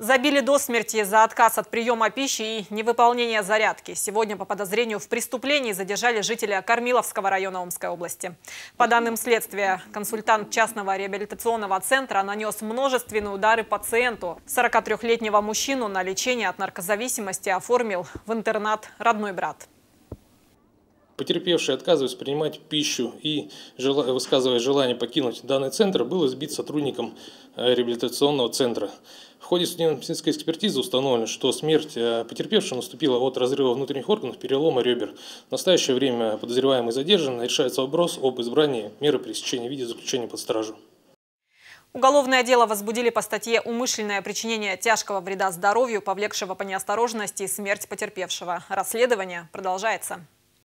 Забили до смерти за отказ от приема пищи и невыполнение зарядки. Сегодня по подозрению в преступлении задержали жителя Кормиловского района Омской области. По данным следствия, консультант частного реабилитационного центра нанес множественные удары пациенту. 43-летнего мужчину на лечение от наркозависимости оформил в интернат родной брат. Потерпевший, отказываясь принимать пищу и высказывая желание покинуть данный центр, был избит сотрудником э, реабилитационного центра. В ходе судебно-медицинской экспертизы установлено, что смерть э, потерпевшего наступила от разрыва внутренних органов перелома ребер. В настоящее время подозреваемый задержан, решается вопрос об избрании меры пресечения в виде заключения под стражу. Уголовное дело возбудили по статье «Умышленное причинение тяжкого вреда здоровью, повлекшего по неосторожности смерть потерпевшего». Расследование продолжается.